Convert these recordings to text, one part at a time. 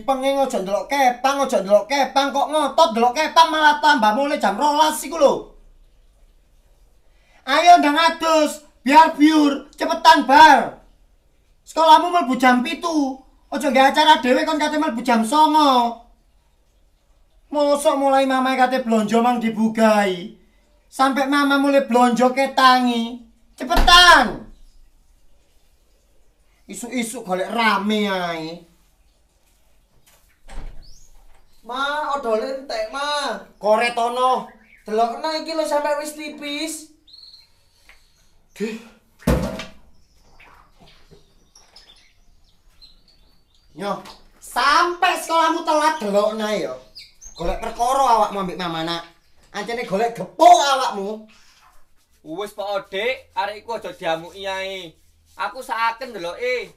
dipengi ojo ndelok kepang ojo ndelok kepang kok ngotot delok kepang malah tambah mulai jam rolas iku lho ayo ndang adus biar biur cepetan bar sekolahmu melbu jam pitu ojo gak acara dewe kon kate melbu jam songo mosok mulai mamai kate blonjo mang dibugai sampai mama mulai blonjo ketangi cepetan isu-isu golek rame ae Ma, odol lentek Ma. Kore tono. Delokna iki lho sampe wis tipis. Yo, sampe sekolahmu telat delok nae yo. Golek perkara awakmu ambek mamana. Ancene golek gepuk awakmu. Wis Pak Ode, arek iku aja diamuk iyae. Aku saken deloke.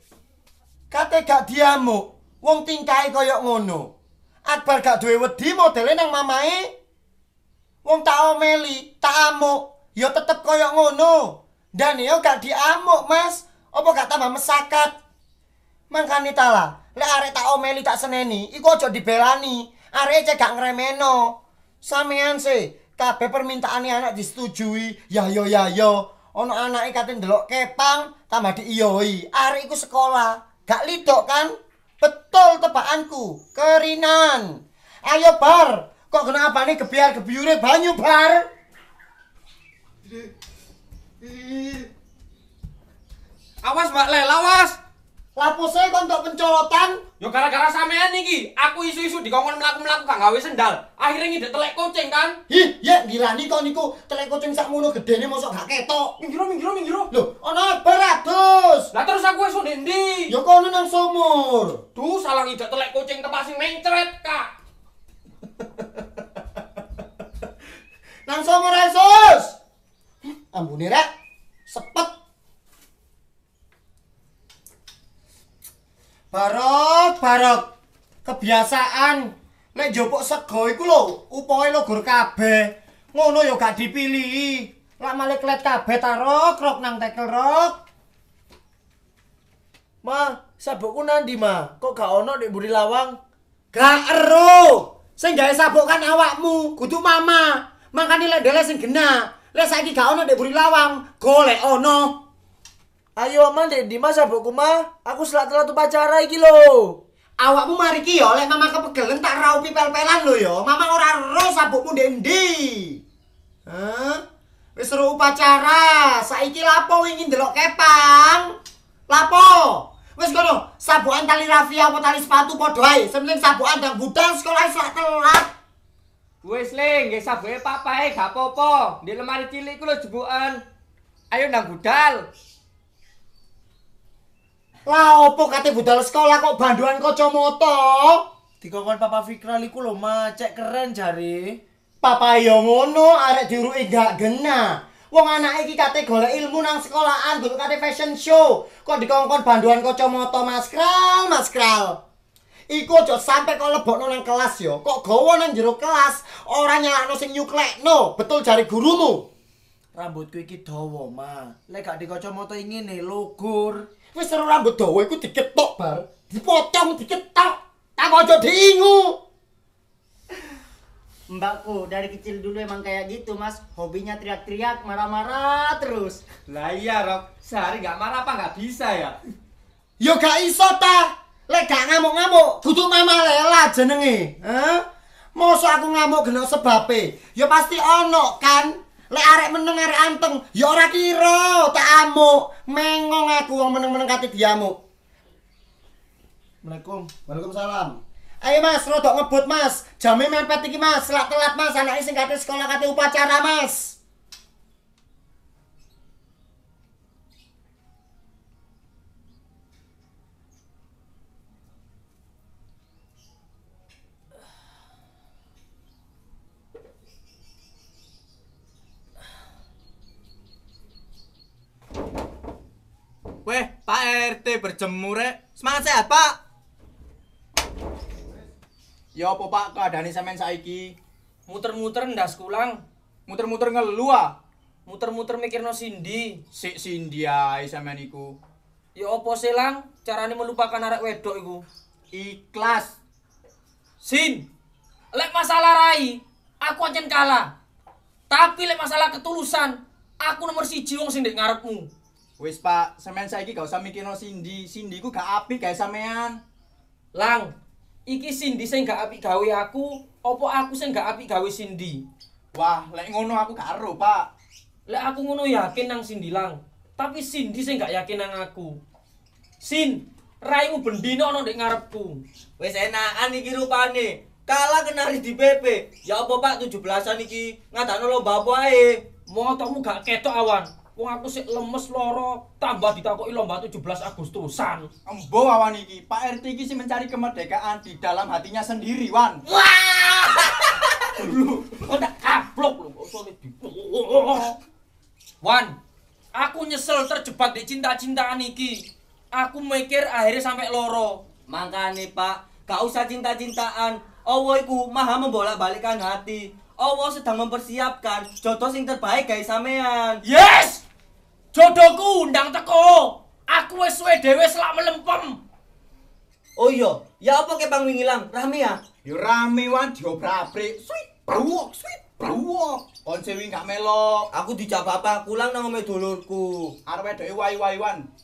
Kate gak diamuk. Wong tingkae koyo ngono. Akbar gak duwe wedi modele nang mamae. Wong tak omeli, tak amuk, ya tetep koyo ngono. Dan yo gak diamuk, Mas. Apa gak tambah mesakat? Mangkane tala, lek arek tak omeli tak seneni, iku aja dibelani. Arek cek gak ngremeno. Sampean se, kabeh permintaane anak disetujui. Ya yo ya yo. Ono anake kate ndelok kepang tambah diiyoi. Arek iku sekolah, gak lidok kan? Betul tebakanku, kerinan. Ayo bar, kok kenapa nih kebiar kebiure banyu bar? Awas Mbak Lel, awas! Lapo saya kan tak pencolotan? Yo gara-gara sampean niki, aku isu-isu dikongkon melaku-melaku gak gawe sendal. Akhirnya ngide telek kucing kan? Hi, ya gila nih kau niku telek kucing sak mulu gede nih mosok gak ketok. Minggiru, minggiru, minggiru. Lho! oh no, beratus. Nah terus aku esok nindi. Yo kau nenang sumur. Duh, salah ngide telek kucing tempat sing mencret kak. nang sumur esos. Ambunirak, sepet. Barok, barok. Kebiasaan nek njupuk sego iku lho, upoke logor kabeh. Ngono ya gak dipilih. Lah male klet kabeh tarok, rok nang tekel rok. Ma, sabukku nandi, Ma? Kok gak ono nek buri lawang? Gak ero. Sing gawe sabuk kan awakmu, kudu mama. Makane le dhele sing genah. le saiki gak ono nek buri lawang, golek ono. Ayo aman di masa buku mah, aku selat-selat upacara iki Awak Awakmu mari ki yo ya, lek mama kepegelen tak raupi pel-pelan lo yo. Ya. Mama ora ro sabukmu ndek ndi. Hah? Wis seru upacara, saiki lapo ingin delok kepang. Lapo? Wis kono, sabukan tali rafia apa tali sepatu padha ae. Semling sabukan ndang budal sekolah selat telat. Wis ling, nggih sabuke papahe gak apa-apa. Di lemari cilik ku lho Ayo nang budal. Lah opo kate budal sekolah kok banduan kacamata? Dikokon Papa Fikra liku lho, macek keren jare. Papa yo ngono, arek diuruki gak gena. Wong anak iki kate golek ilmu nang sekolahan, dudu kate fashion show. Kok dikongkon banduan kacamata maskral, maskral. Iku aja sampe kok lebokno nang kelas yo. Kok gowo nang jero kelas, ora nyalakno sing nyuklekno. Betul jari gurumu. Rambutku iki dawa, Ma. Lek gak dikacamata ngene, logor. wis seru rambut dawa iku diketok bar dipotong diketok tak ojo diingu Mbakku dari kecil dulu emang kayak gitu mas Hobinya teriak-teriak, marah-marah terus Lah iya Rob, sehari gak marah apa gak bisa ya? Yo gak iso ta Lek gak ngamuk-ngamuk, butuh mama lela jenenge Hah? Masa aku ngamuk gelok sebabe Ya pasti ono kan Lek arek meneng arek anteng, ya ora kira tak amuk. Mengong aku wong meneng-meneng kate diamuk. Assalamualaikum. Waalaikumsalam. Ayo Mas, rodok ngebut Mas. Jame mepet iki Mas, lak telat Mas, anake sing kate sekolah kate upacara Mas. Pak RT berjemur Semangat sehat, Pak. Ya apa Pak ini semen saiki? Muter-muter ndas sekulang, Muter-muter ngeluh ah. Muter-muter mikirno Cindy, si Cindy ae semen iku. Ya apa selang Carane melupakan arek wedok iku? Ikhlas. Sin. Lek masalah rai, aku ancen kalah. Tapi lek masalah ketulusan, aku nomor siji wong sing ndek ngarepmu. Wis Pak, sampean saiki gak usah mikirno Cindy. Cindy ku gak api kayak sampean. Lang, iki Cindy saya gak api gawe aku, opo aku saya gak api gawe Cindy? Wah, lek ngono aku gak ero, Pak. Lek aku ngono yakin nang Cindy lang, tapi Cindy saya gak yakin nang aku. Sin, raimu bendino no dek ngarepku. Wis enakan iki rupane. Kalah kenari di PP. Ya opo Pak 17-an iki ngadakno lomba apa ae? Motormu gak ketok awan. Wong aku sik lemes loro, tambah ditakoki lomba 17 Agustusan. Embo awan iki, Pak RT iki sih mencari kemerdekaan di dalam hatinya sendiri, Wan. Wah! lu, kok tak lu, Wan, aku nyesel terjebak di cinta-cintaan iki. Aku mikir akhirnya sampai loro. Makane, Pak, gak usah cinta-cintaan. Allah iku maha membolak-balikkan hati. Allah sedang mempersiapkan jodoh sing terbaik guys sampean. Yes! Jodohku undang teko. Aku wis suwe dhewe selak melempem. Oh iya, ya opo ke bang wingi Rame ya? Yo rame wan diobrak-abrik. Sweet brok, sweet brok. Konce wing gak melok Aku dicap apa? kulang nang omae dulurku. Arep wedoke wai-wai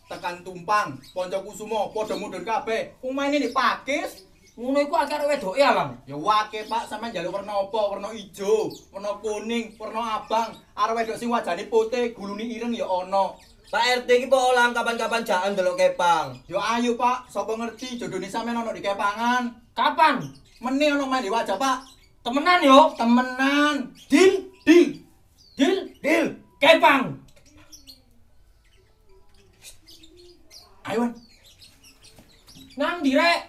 tekan tumpang. Poncoku sumo padha mundur kabeh. Omae ini pakis. Ngono iku akeh wedok e alam. Ya wake Pak, sampean njaluk warna apa? Warna ijo, warna kuning, warna abang. Arep wedok sing wajane putih, gulune ireng ya ana. Pak RT iki po ulang kapan-kapan jaan delok kepang. Yo ayo Pak, sapa ngerti jodone sampean ana di kepangan. Kapan? mene ono main di wajah Pak. Temenan yo, temenan. Dil, dil. Dil, dil. Kepang. Ayo. Nang direk.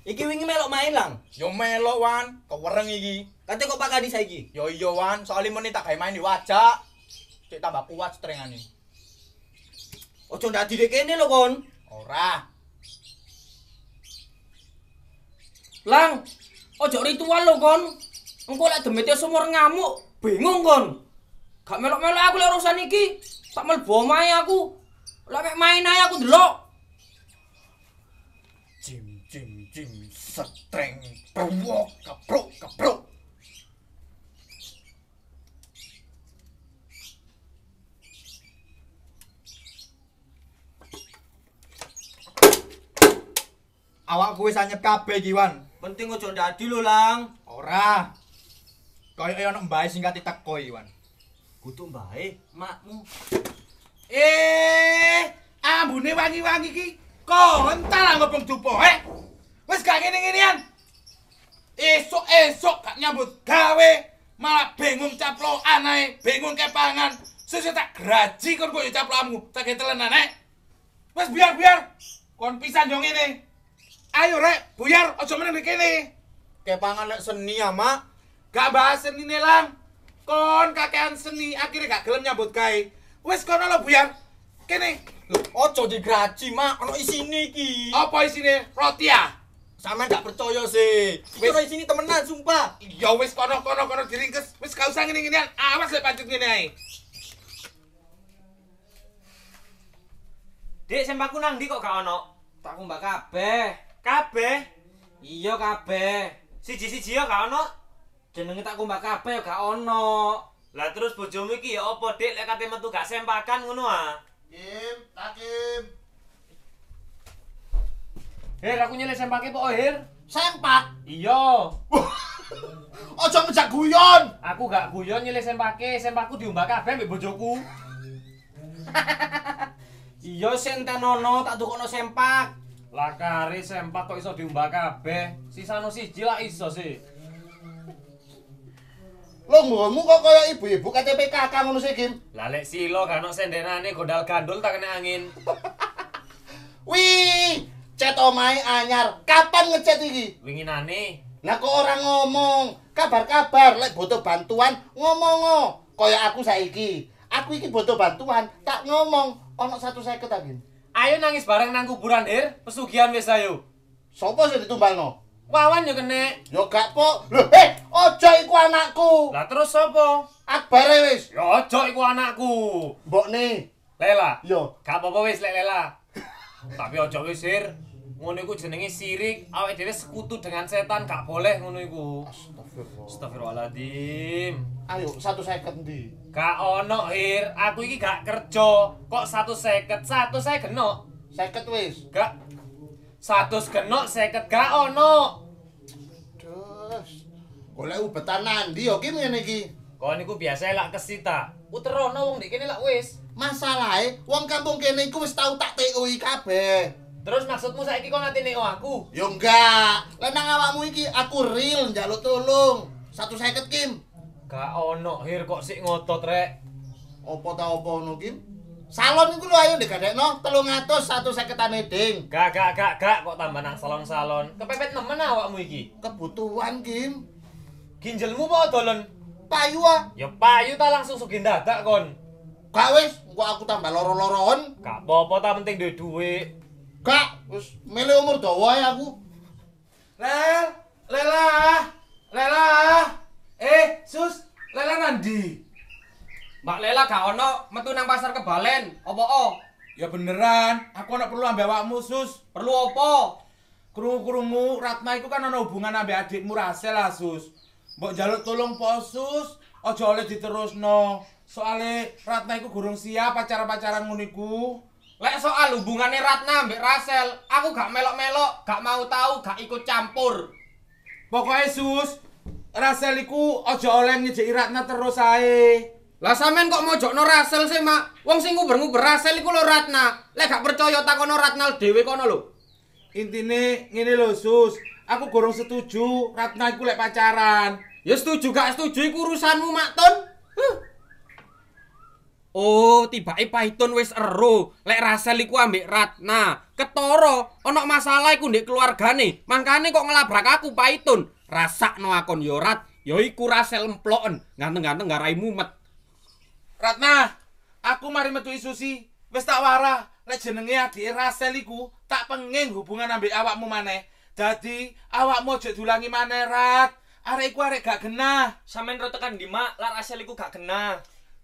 Iki wingi melok main lang. Yo melok wan, kewereng iki. Kate kok Pak Kadis saiki? Yo iya wan, soalnya meni tak gawe main di wajak. Cek tambah kuat strengane. Ojo ndak direk kene lho kon. Ora. Lang, ojo ritual lho kon. Engko lek demete sumur ngamuk, bingung kon. Gak melok-melok aku lek urusan iki. Tak melbo aku. Lek main ae aku delok. jing setreng pro kapro kapro Awak kuwi sanyep kabeh iki, Wan. Penting aja dadi lho, Lang. Ora. Kaya ana e mbae sing kate teko iki, Wan. Kutu mbae makmu. Eh, ambune wangi-wangi iki Ko entar ngopong dupo, eh. Wis gak ngene-ngenean. Esok-esok gak nyambut gawe, malah bingung caplo ae, bingung kepangan. susu tak graji kon kok ya caplokanmu, tak ketelenan ae. Eh. Wis biar-biar kon pisan yo ngene. Ayo rek, buyar aja meneng kene. Kepangan lek seni ya, Mak. Gak bahas seni nelang. Kon kakean seni akhirnya gak gelem nyambut gawe. Wis kono lo buyar. Kene. Loh, ojo digraji, Mak. Ono isine iki. Apa isine? Roti ya? Sama gak percaya sih. Wis ora temenan sumpah. Ya wis kono-kono kono diringkes. Wis gak usah ngene-ngenean. Awas lek pancet ngene ae. Dik, sempaku nang ndi kok gak ono? Tak kumbak kabeh. Kabeh? Iya kabeh. Siji-siji ya gak ono. Jenenge tak kumbak kabeh ya gak ono. Lah terus bojomu iki ya apa, dek lek kate metu gak sempakan ngono ah? Kim, takim. Her aku nyelek sempake po oh, Her. Sempak. Iya. Ojo ngejak guyon. Aku gak guyon nyelek sempake, sempakku diombak kabeh mbek bojoku. iya sentenono tak tukono sempak. Lah kari sempak kok iso diombak kabeh. Sisano siji lah iso sih. Lo ngomong kok kaya ibu-ibu KTP kakak ngono sih, Kim. Lah lek silo kan ono sendenane gondal gandul tak kena angin. Wih, nge-chat omay anyar. Kapan ngecet iki? Wingi nane. Lah kok ora ngomong? Kabar-kabar lek butuh bantuan ngomong -o. Oh. kaya aku saiki. Aku iki butuh bantuan, tak ngomong ana 150 ta, Gin. Ayo nangis bareng nang kuburan, ir, Pesugihan wis ayo. Sopo sing ditumbalno? Wawan yo kene. Yo gak po. Lho, eh, ojo iku anakku. Lah terus sapa? Akbare wis. Yo ojo iku anakku. Mbokne. Lela. Yo, gak wis Lek Lela. Tapi ojo wis, Sir. ngono iku jenenge sirik awake dhewe sekutu dengan setan gak boleh ngono iku astagfirullah astagfirullahaladzim ayo seket ndi gak ono hir aku iki gak kerja kok satu seket satu saya genok Seket wis gak satu genok seket gak ono terus Oleh ubetan ndi yo ki ngene iki kok biasa lak kesita uterono wong ndek kene lak wis Masalahnya wong kampung kene iku wis tau tak TOI kabeh Terus maksudmu saiki kok nate neo aku? Yo enggak. Lenang awakmu iki aku real njaluk tolong. 150 Kim. Gak ono, Hir kok sik ngotot rek. Apa ta apa ono Kim? Salon iku lho ayo digadekno 300 150 ane ding. Gak gak gak gak kok tambah nang salon-salon. Kepepet nemen awakmu iki. Kebutuhan Kim. Ginjelmu apa dolen? Payu ah. Ya payu ta langsung sugih dadak kon. Gak wis, aku tambah loro loron Gak apa-apa ta penting duwe-duwe. Kak, wis mele umur dawa ya aku. Lel, Lela, Lela. Eh, Sus, Lela nandi? Mbak Lela gak ono metu nang pasar kebalen, opo o? Oh? Ya beneran, aku ono perlu ambil awakmu, Sus. Perlu opo? Krungu-krungu Ratna itu kan ono hubungan ambil adikmu Rasel lah, Sus. Mbok jaluk tolong po, Sus. Ojo oleh no. Soale Ratna itu gurung siap pacaran-pacaran ngono Lek soal hubungannya Ratna ambek Rasel, aku gak melok-melok, gak mau tau, gak ikut campur. Pokoknya sus, Rasel iku aja oleh ngejeki Ratna terus ae. Lah sampean kok mojokno Rasel sih, Mak? Wong sing nguber-nguber Rasel iku lho Ratna. Lek gak percaya takono Ratnal dhewe kono lho. Intine ngene lho, Sus. Aku gorong setuju Ratna iku lek pacaran. Ya setuju gak setuju iku urusanmu, Mak Ton. Huh. Oh, tibake Python wis ero. Lek rasel iku ambek Ratna. Ketoro, ana masalah iku ndek keluargane. Mangkane kok ngelabrak aku Python. Rasakno akon yo Rat, yo iku rasel emploken. Nganteng-nganteng garai mumet. Ratna, aku mari metu Susi. Wis tak warah, lek jenenge adike rasel iku tak pengen hubungan ambek awakmu maneh. Dadi awakmu aja dulangi maneh Rat. Arekku arek gak genah. Sampeyan tekan di mak, lek rasel iku gak genah.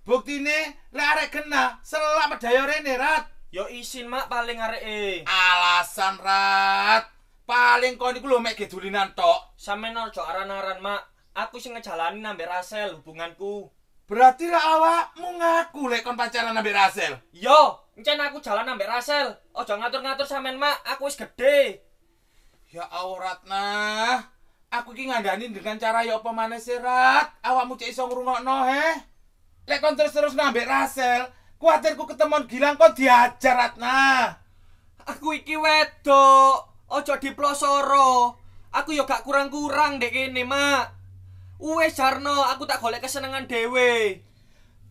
Bukti Buktine lek arek kena selap dayore ne rat. Yo isin mak paling areke. Alasan rat. Paling kon iku lho mek gedulinan tok. Sampeyan ojo aran-aran mak. Aku sing ngejalani nambe rasel hubunganku. Berarti lek awakmu ngaku lek kon pacaran nambe rasel. Yo, encen aku jalan nambe rasel. Ojo ngatur-ngatur sampean mak, aku wis gede. Ya auratna. Aku iki ngandani dengan cara ya apa rat. serat. Awakmu cek iso ngrungokno heh. Lek kon terus-terus ngambek Rasel, kuatirku ketemuan Gilang kon diajar Ratna. Aku iki wedok, ojo diplosoro. Aku yo gak kurang-kurang dek ini, Mak. Uwe Jarno, aku tak golek kesenangan dewe.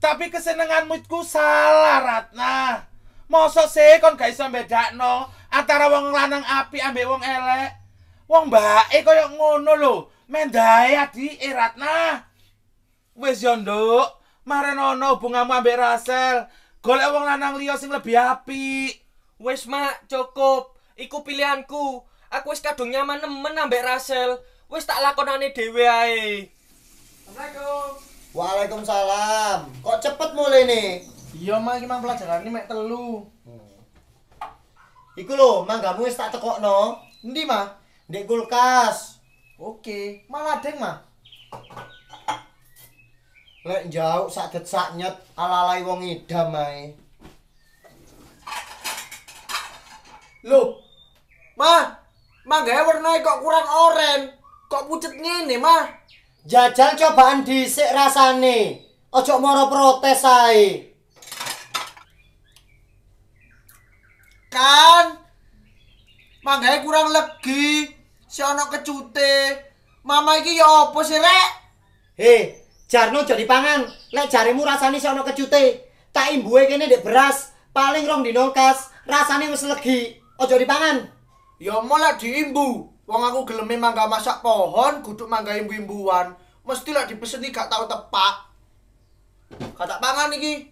Tapi kesenenganmu itu salah, Ratna. Masa sih kon gak iso bedakno antara wong lanang api ambek wong elek? Wong bae koyo ngono lho, mendae adike Ratna. Wis yo, Nduk. Maren ono bungamu ambek Rasel. Golek wong lanang liya sing lebih apik. Wis, Mak, cukup. Iku pilihanku. Aku wis kadung nyaman nemen ambek Rasel. Wis tak lakonane dhewe ae. Assalamualaikum. Waalaikumsalam. Kok cepet mulai nih? Iya, Mak, iki mang pelajaran iki mek telu. Hmm. Iku lho, manggamu wis tak tekokno. Endi, Mak? Ndek kulkas. Oke, malah deng, Mak. Lek jauh, sak det sak nyet alalai wong idam ae. Loh. Ma, mangga warnae kok kurang oren, kok pucet ngene, Ma? Jajal cobaan dhisik rasane. Ojo moro protes ae. Kan mangga kurang legi, si ana kecute. Mama iki ya opo, sih, Rek? Hei, eh, Jarno jadi pangan, lek jarimu sih ono kecute. Tak imbuwe kene dek beras, paling rong di nongkas, rasanya wis legi. jadi pangan. Ya malah diimbu. Wong aku geleme mangga masak pohon, kudu mangga imbu-imbuan. Mesti di dipeseni gak tau tepak. Kata pangan iki.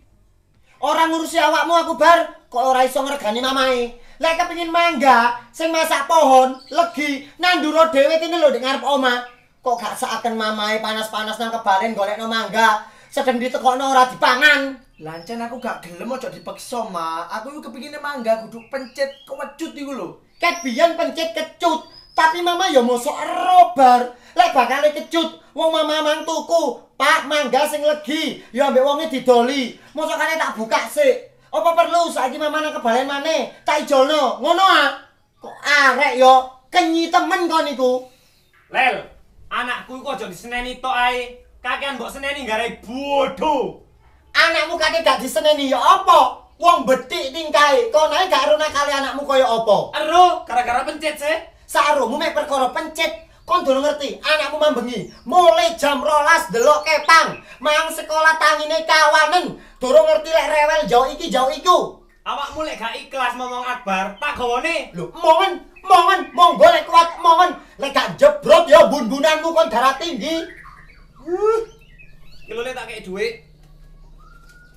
Orang ngurusi awakmu aku bar, kok ora iso ngregani mamae. Lek kepengin mangga, sing masak pohon, legi, nanduro dhewe kene lho ndek ngarep omah. kok gak seakan mamae panas-panas nang kebalen golek no mangga sedang ditekok no ora dipangan lancen aku gak gelem ojo dipeksa ma aku yuk kepinginnya mangga kudu pencet kewecut yuk lo kek biyan pencet kecut tapi mama yo mosok erobar. robar lek bakal kecut wong mama mang tuku pak mangga sing legi yo ambek wongnya didoli mau kane tak buka sih apa perlu saiki mama nang kebalen mana tak ijol no ngono ah kok arek yo kenyi temen kon itu lel Anakku iku aja diseneni tok ae. Kakean mbok seneni gara-gara bodho. Anakmu kakek gak diseneni ya opo? Wong betik tingkae, kok nae gak runa kali anakmu kaya opo? Ero, gara-gara pencet sih. Sakromu mek perkara pencet. Kon dulu ngerti, anakmu mambengi. Mulai jam rolas delok kepang. Mang sekolah tangine kawanen. Dulu ngerti lek rewel jauh iki jauh iku. Awakmu mulai gak ikhlas ngomong akbar, tak gawane. Lho, momen, momen, monggo lek kuat, momen. Lek gak embunanmu kon darah tinggi. Uh. kayak duit,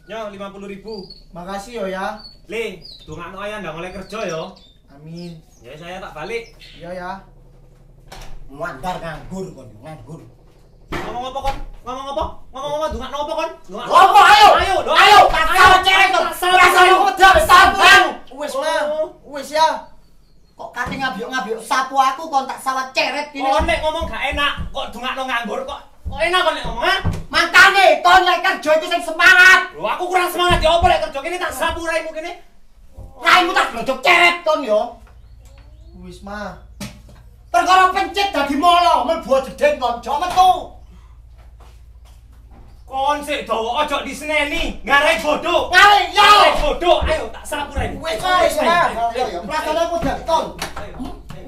kei lima puluh ribu, Makasih yo ya. Le, dongakno ae ndang oleh kerja yo. Amin. Ya saya tak balik. Iya ya. Muandar nganggur kon, nganggur. Ngomong apa kon? Ngomong apa? Ngomong apa? Dungak nopo kon? Dungak ayo. Ayo, ayo. Ayo, pasal cewek kon. Pasal kodok sampean. Wis Kok kate ngabyuk-ngabyuk sapu aku kon tak salah ceret kene. Kon nek ngomong gak enak, kok dongakno nganggur kok. Kok enak kon nek ngomong? Ha? Mantane, kon lek kerja iku sing semangat. Loh aku kurang semangat ya opo lek kerja kene tak sapu raimu kene. Raimu tak glodok ceret kon yo. Wis mah. Perkara pencet dadi molo, mlebu jedeng kon, jo metu. Kon sik do ojo diseneni, ngarep bodho. Kae yo. Bodho, ayo tak sapurai. Wis wis. Prasane aku deton.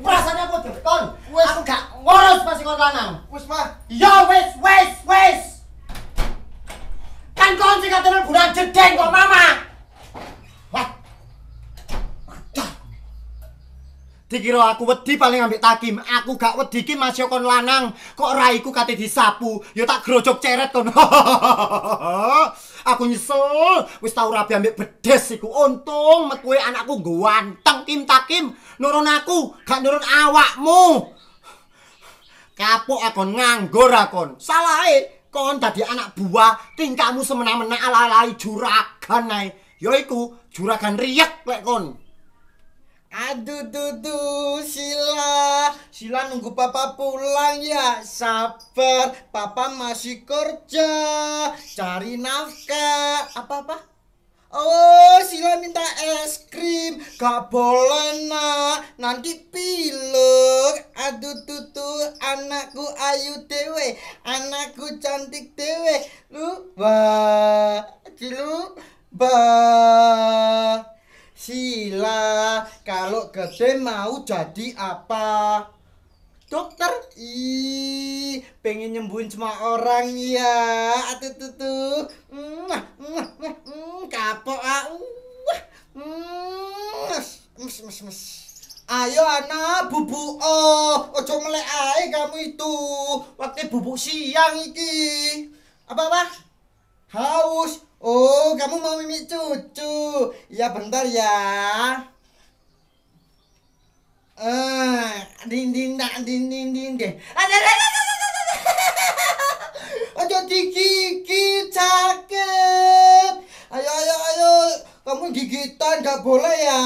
Prasane aku deton. Wis aku gak ngurus pas sing lanang. Wis mah. Yo wis wis wis. Kan kon sing katon budak jedeng kok mama. Dikira aku wedi paling ambek takim, aku gak wedi ki Mas Yokon lanang, kok raiku kate disapu, ya tak grojok ceret kon. aku nyesel, wis tau rapi ambek bedes iku. Untung metuwe anakku ganteng tim takim, nurun aku, gak nurun awakmu. Kapok aku nganggur akon. Salahe kon dadi anak buah tingkahmu semena-mena ala-ala juragan ae. Ya iku juragan riek lek kon. Aduh tuh tuh Sila Sila nunggu papa pulang ya Sabar Papa masih kerja Cari nafkah Apa-apa Oh Sila minta es krim Gak boleh nak Nanti pilek Aduh tuh tuh Anakku ayu dewe Anakku cantik dewe Lu ba, Cilu ba. Sila, kalau gede mau jadi apa? Dokter? Ih, pengen nyembuhin semua orang ya. Atuh tuh tuh. Kapok ah. Wah. Mes, mes, mes. Ayo anak bubuk oh, ojo melek ae kamu itu. Waktu bubuk siang iki. Apa apa? Haus. Oh, kamu mau mimik cucu? Ya bentar ya. Eh, dak ding nak ding deh. Ada ada Ayo gigi cakep. Ayo ayo ayo. Kamu gigitan nggak boleh ya.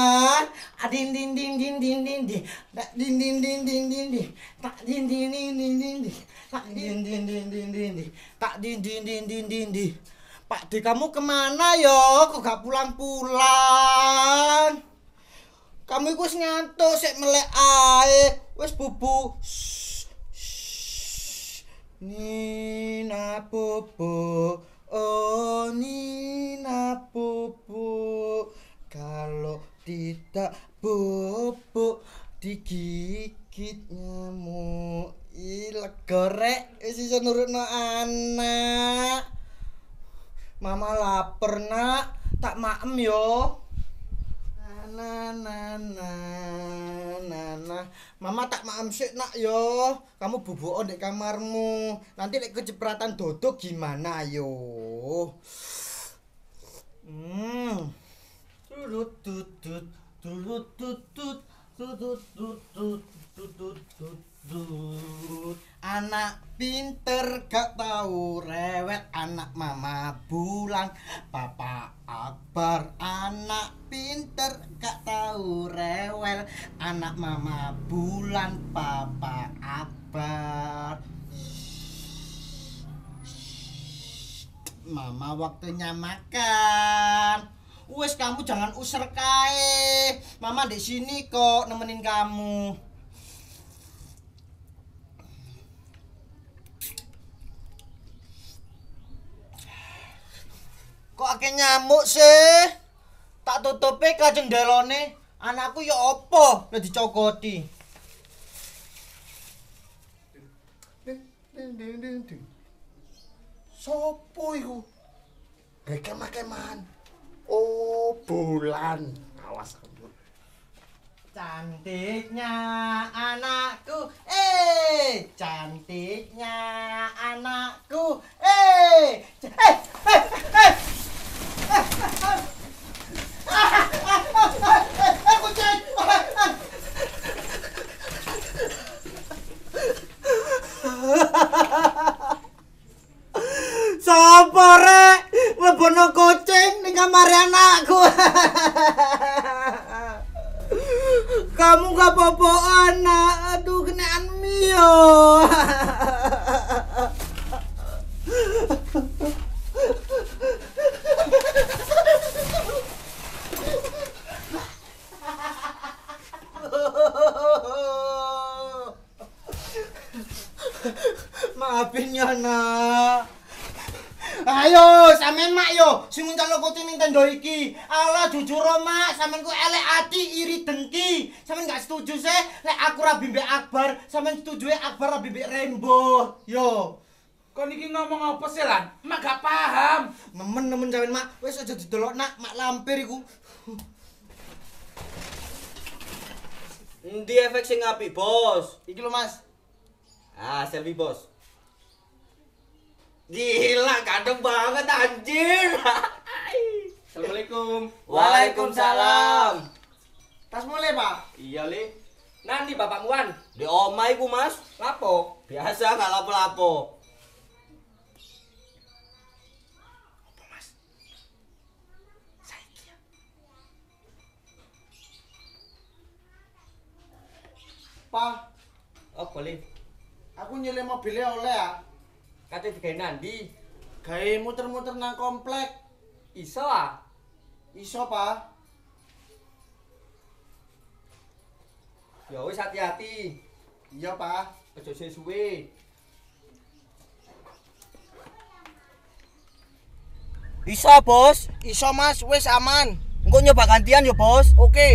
Adin din din din din din deh. Tak din din din din din deh. Tak din din din din din. Tak din din din din din. Tak din din din din din. Pak kamu kemana yo? Kok gak pulang-pulang? Kamu iku wis ngantuk, sik melek ae. Wis bubu. Nina bubu. Oh Nina bubu. Kalau tidak bubu digigit nyamuk. Ilegorek, wis iso nurutno anak. Mama lapar nak, tak maem yo. Na na na na na. Mama tak maem sik nak yo. Kamu bubuk di kamarmu. Nanti lek kejepratan dodo gimana yo? Hmm. Tutut tutut tutut tutut tutut tutut tutut Blut. Anak pinter gak tahu rewet anak mama bulan papa akbar anak pinter gak tahu rewel anak mama bulan papa akbar mama waktunya makan wes kamu jangan user kae mama di sini kok nemenin kamu kok akeh nyamuk sih tak tutupi ke jendelone anakku ya opo udah dicokoti sopo iku gak kemah keman oh bulan awas Cantiknya anakku, eh, cantiknya anakku, eh, eh, eh, eh, eh, Sopo rek, mlebono kucing ning kamar anakku. kamu gak popo anak aduh kenaan mio maafin ya nak Ayo, sampean mak yo sing ngontal kok ning ndo iki. Ala jujur mak, sampean ku elek ati iri dengki. Sampean gak setuju se lek aku ra bimbek Akbar, sampean setuju Akbar ra bimbek Rainbow. Yo. Kon iki ngomong apa sih lan? Mak gak paham. Nemen-nemen sampean mak, wis aja didelok nak mak lampir iku. Ndi efek sing api, Bos? Iki lho, Mas. Ah, selfie, Bos. Gila, kadang banget anjir. Assalamualaikum. Waalaikumsalam. Tas mulai, Pak? Iya, Li. Nanti Bapak Muan. Di omai ku, Mas. Lapo? Biasa nggak lapo-lapo. Ya. Pak. Oh, boleh. Aku nyilih mobilnya oleh ya. Kate digawe nandi? Gawe muter-muter nang komplek. Iso ah. Iso, Pa. Ya wis hati-hati. Iya, Pak. Aja suwe. Iso, Bos. Iso, Mas. Wis aman. Engko nyoba gantian ya, Bos. Oke. Okay.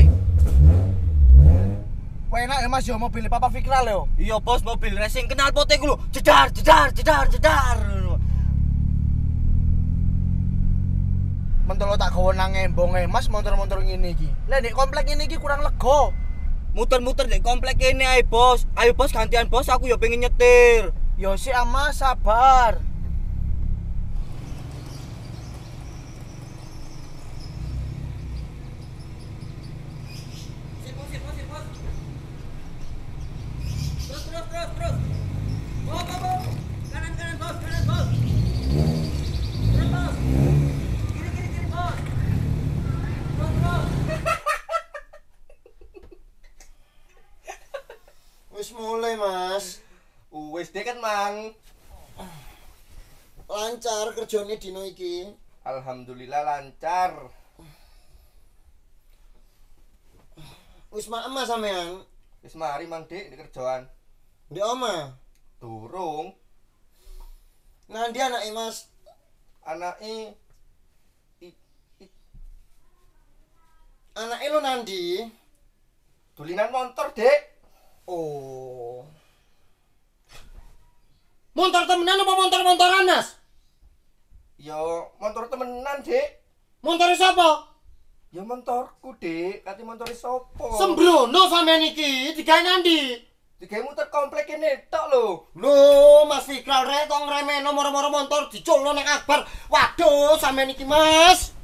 Enak ya Mas ya mobil Papa Fikral yo. Iya bos mobil racing kenal pote ku lho. Jedar jedar jedar jedar. Mentolo tak gawe nang embonge Mas motor-motor ngene ki, Lah nek komplek ini ki kurang lego. Muter-muter nek komplek ini ae bos. Ayo bos gantian bos aku yo ya pengen nyetir. Yo ya sik ama ah, sabar. wis mulai, Mas. Wis deket, kan Mang. Lancar kerjanya dino iki. Alhamdulillah lancar. Wis mak emas sampean. Wis mari Mang dek di kerjaan. Di oma. Durung. Nanti anake Mas anake anak lo nanti. Tulinan motor dek Oh. Montor temenan apa montor-montoran, Mas? Yo, ya, montor temenan, dek. Montor siapa? Ya montorku, dek, Kati montor sembro, Sembrono sama niki, tiga nandi? tiga muter komplek ini tak lo, lo Mas Fikral rek tong nomor moro-moro montor diculno akbar. Waduh, sama niki Mas.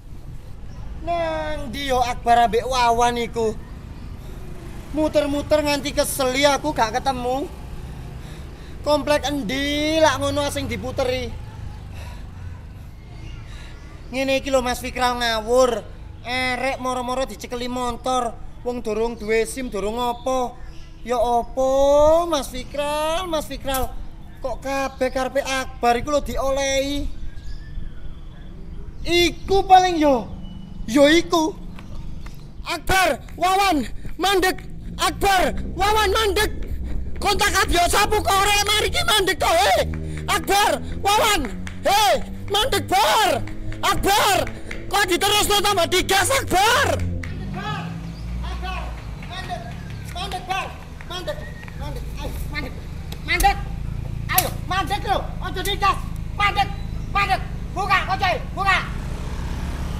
Nang dia yo akbar abe wawaniku, Muter-muter nganti keseli ya aku gak ketemu. komplek endi lak ngono asing diputeri ngene iki lho Mas Fikral ngawur erek moro-moro dicekeli motor wong dorong duwe SIM dorong apa ya apa Mas Fikral Mas Fikral kok kabeh karepe akbar iku lho diolei iku paling yo yo iku akbar wawan mandek akbar wawan mandek kontak abyo sapu kore mari ki mandek to he Akbar Wawan he mandek bor Akbar kok diterus lo tambah digas Akbar Akbar mandek mandek bor mandek mandek ayo mandek ayo mandek lo ojo digas mandek mandek buka ojo buka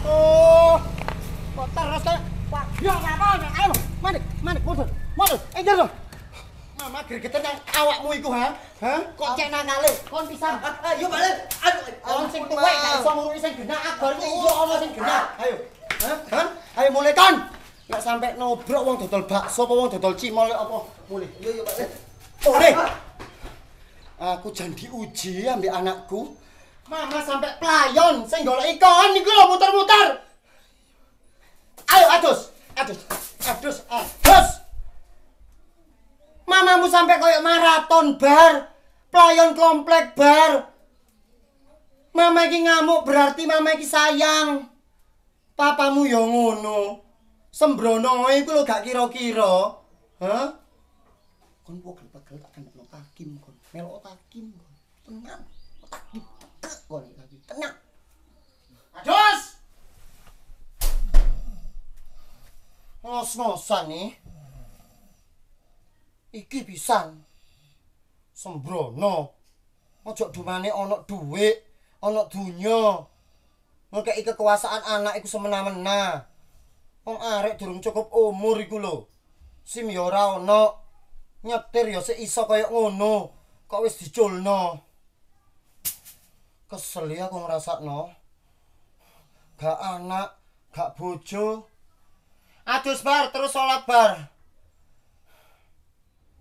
oh kok terus Wah, biar apa? Ayo, mandek, mandek, mundur, mundur, encer dong. Mama gregetan awakmu iku ha? Ha? Kok cek nang ngale? Kon pisan. Ayo bali. Ayo sing tuwa gak iso ngurusi sing genah agorku iya oh. ana sing genah. Ayo. Ha? Ha? Ayo mulai kon. sampai sampe nobrok wong dodol bakso apa wong dodol cimol apa mulih. Iya iya Pak. Ore. Aku janji uji ambek anakku. Mama sampai playon sing golek ikon iku lho muter-muter. maraton bar pelayan komplek bar mama iki ngamuk berarti mama iki sayang papamu ya ngono sembrono iku lo gak kira-kira ha kon kok pegel tak kan lo takim kon melo takim kon tenang kon lagi tenang ajos ngos-ngosan nih iki pisang sembrono. Ojo dumane ana dhuwit, ana dunyo. Mengke kekuasaan anak iku semena-mena. Wong arek durung cukup umur iku lho. Sim yo ora ana. Nyetir yo seiso kaya ngono. Kok wis diculno. Kesel ya aku ngrasakno. Gak anak, gak bojo. Adus bar terus salat bar.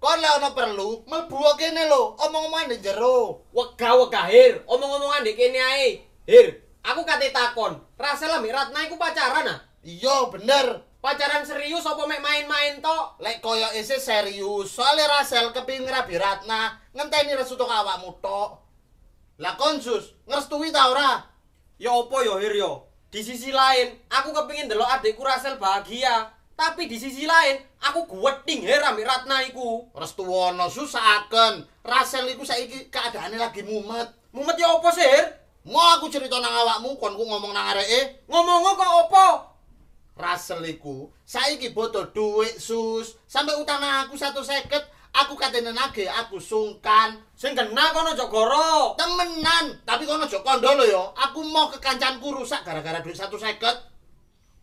Kon lek ana perlu mlebu kene lho, omong-omongan ning jero. Wegah-wegah hir, omong-omongan ning kene ae. Hir, aku kate takon, Rasel ambek Ratna iku pacaran ah? Iya, bener. Pacaran serius apa mek main-main tok? Lek koyo isih serius, soalnya Rasel keping ngrabi Ratna, ngenteni resu tok awakmu tok. Lah konsus, ngerstui ta ora? Ya apa ya, hir yo. Di sisi lain, aku kepingin delok adikku Rasel bahagia. Tapi di sisi lain, aku gueting heram Ratna iku. Restuwono susaken. Rasel iku saiki keadaannya lagi mumet. Mumet ya apa sih, Her? Mau aku cerita nang awakmu kon ku ngomong nang areke? Ngomongo kok opo? Rasel iku saiki botol duit, Sus. Sampai utang aku satu seket, aku katene nage, aku sungkan. Sing kena kono Jogoro. Temenan, tapi kono Jokondo kondolo, ya. Aku mau ke kancanku rusak gara-gara duit satu seket.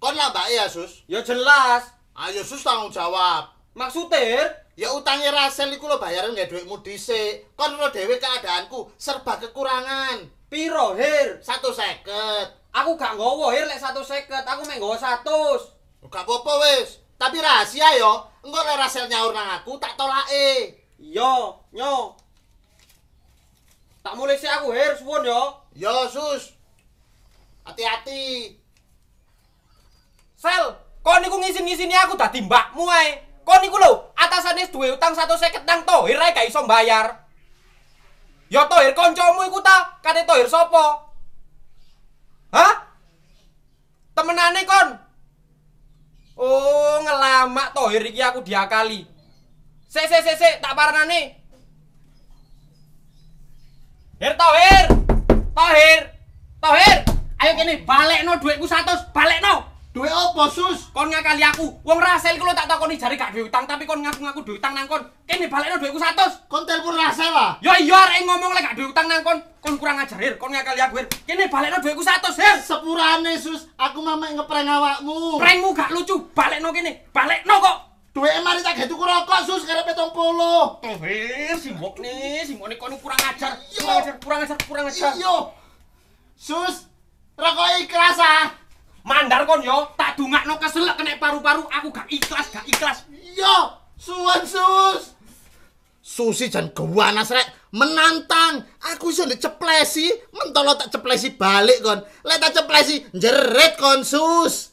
Kon lambak ya, Sus? Ya jelas. Ayo ah, Sus tanggung jawab. Maksudnya? Ya utangnya Rasel iku lo bayarin gak duitmu dhisik. Kon lo dhewe keadaanku serba kekurangan. Piro, Her? Satu seket. Aku gak ngowo, Her, lek satu seket. Aku mek ngowo satu. Gak apa-apa, wis. Tapi rahasia yo, engko lek Rasel nyaur nang aku tak tolake. Yo, nyo. Tak mulai sih aku, Her, suwon yo. Yo, Sus. Hati-hati. Sel, kau niku ngisin-ngisini aku tak timbak, muai. Kau niku lho, atasannya duwe utang 150 nang Tohir ae kayak iso bayar. Yo ya Tohir kancamu iku ta, kate Tohir sopo. Hah? Temenane kon. Oh, ngelamak Tohir iki aku diakali. Sik sik sik sik tak paranane. Hir Tohir. Tohir. Tohir. Ayo no balekno satu, balik no. Duit opo sus? Kon ngakali aku. Wong Rasel ku lo tak takoni jari gak duit utang tapi kon ngaku-ngaku duit utang nang kon. Kene balekno duitku 100. Kon telpon Rasel lah. Yo iya arek ngomong lek gak duit utang nang kon. Kon kurang ajar Kon ngakali aku hir. Kene balekno duitku 100 hir. Sepurane sus, aku mah mek ngepreng awakmu. Prengmu gak lucu. Balekno kene. Balekno kok. Duit emang tak gitu rokok sus karena petong polo. Eh, simbok nih, simbok ne kon kurang ajar, kurang ajar, kurang ajar, kurang ajar. Iyo, sus, rokok ikhlas ah. mandar kon yo tak dungakno keselek kena paru-paru aku gak ikhlas gak ikhlas yo suan sus susi jan gawanas rek menantang aku iso ceplesi mentolo tak ceplesi balik kon lek tak ceplesi jerit kon sus